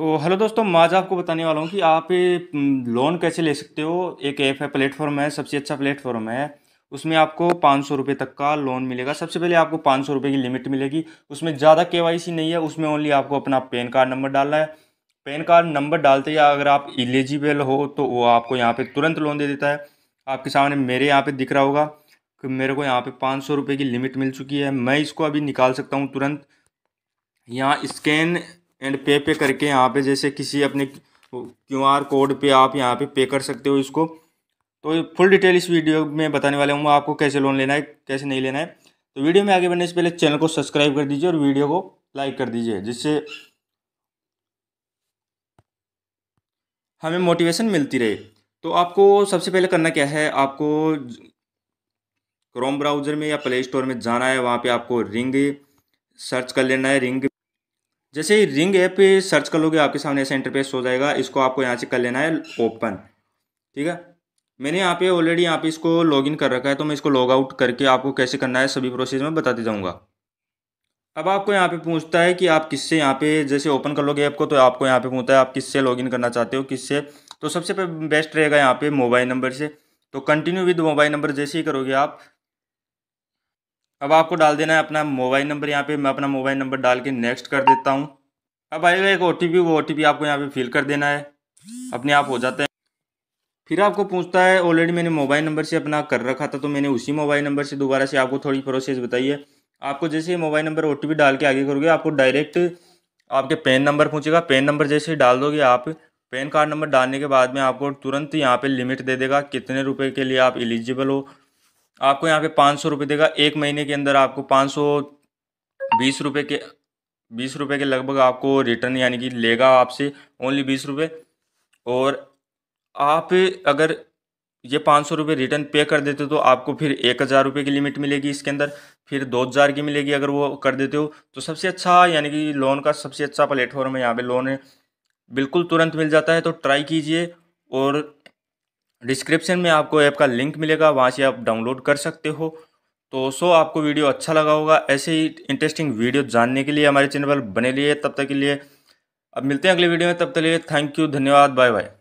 तो हेलो दोस्तों मैं आज आपको बताने वाला हूँ कि आप लोन कैसे ले सकते हो एक ऐप है प्लेटफॉर्म है सबसे अच्छा प्लेटफॉर्म है उसमें आपको पाँच सौ रुपये तक का लोन मिलेगा सबसे पहले आपको पाँच सौ रुपये की लिमिट मिलेगी उसमें ज़्यादा सी नहीं है उसमें ओनली आपको अपना पैन कार्ड नंबर डालना है पैन कार्ड नंबर डालते ही अगर आप एलिजिबल हो तो वो आपको यहाँ पर तुरंत लोन दे देता है आपके सामने मेरे यहाँ पर दिख रहा होगा कि मेरे को यहाँ पर पाँच सौ रुपये की लिमिट मिल चुकी है मैं इसको अभी निकाल सकता हूँ तुरंत यहाँ स्कैन एंड पे पे करके यहाँ पे जैसे किसी अपने क्यू आर कोड पे आप यहाँ पे पे कर सकते हो इसको तो फुल डिटेल इस वीडियो में बताने वाला हूँ आपको कैसे लोन लेना है कैसे नहीं लेना है तो वीडियो में आगे बढ़ने से पहले चैनल को सब्सक्राइब कर दीजिए और वीडियो को लाइक कर दीजिए जिससे हमें मोटिवेशन मिलती रहे तो आपको सबसे पहले करना क्या है आपको क्रोम ब्राउज़र में या प्ले स्टोर में जाना है वहाँ पे आपको रिंग सर्च कर लेना है रिंग जैसे ही रिंग ऐप सर्च कर लोगे आपके सामने ऐसा इंटरफेस हो जाएगा इसको आपको यहाँ से कर लेना है ओपन ठीक है मैंने यहाँ पे ऑलरेडी यहाँ पे इसको लॉगिन कर रखा है तो मैं इसको लॉग आउट करके आपको कैसे करना है सभी प्रोसेस में बताते जाऊँगा अब आपको यहाँ पे पूछता है कि आप किससे यहाँ पे जैसे ओपन कर लोगे ऐप को तो आपको यहाँ पे पूछता है आप किससे लॉगिन करना चाहते हो किससे तो सबसे बेस्ट रहेगा यहाँ पे मोबाइल नंबर से तो कंटिन्यू विद मोबाइल नंबर जैसे ही करोगे आप अब आपको डाल देना है अपना मोबाइल नंबर यहाँ पे मैं अपना मोबाइल नंबर डाल के नेक्स्ट कर देता हूँ अब आएगा एक ओ वो ओ आपको यहाँ पे फिल कर देना है अपने आप हो जाता है फिर आपको पूछता है ऑलरेडी मैंने मोबाइल नंबर से अपना कर रखा था तो मैंने उसी मोबाइल नंबर से दोबारा से आपको थोड़ी प्रोसेस बताई है आपको जैसे ही मोबाइल नंबर ओ डाल के आगे करोगे आपको डायरेक्ट आपके पेन नंबर पूछेगा पेन नंबर जैसे ही डाल दोगे आप पेन कार्ड नंबर डालने के बाद में आपको तुरंत यहाँ पर लिमिट दे देगा कितने रुपये के लिए आप एलिजिबल हो आपको यहाँ पे पाँच सौ रुपये देगा एक महीने के अंदर आपको पाँच सौ बीस रुपये के बीस रुपये के लगभग आपको रिटर्न यानी कि लेगा आपसे ओनली बीस रुपये और आप अगर ये पाँच सौ रुपये रिटर्न पे कर देते हो तो आपको फिर एक हज़ार रुपये की लिमिट मिलेगी इसके अंदर फिर दो हज़ार की मिलेगी अगर वो कर देते हो तो सबसे अच्छा यानी कि लोन का सबसे अच्छा प्लेटफॉर्म है यहाँ पे लोन है बिल्कुल तुरंत मिल जाता है तो ट्राई कीजिए और डिस्क्रिप्शन में आपको ऐप का लिंक मिलेगा वहाँ से आप डाउनलोड कर सकते हो तो सो आपको वीडियो अच्छा लगा होगा ऐसे ही इंटरेस्टिंग वीडियो जानने के लिए हमारे चैनल पर बने लिए तब तक के लिए अब मिलते हैं अगले वीडियो में तब तक लिए थैंक यू धन्यवाद बाय बाय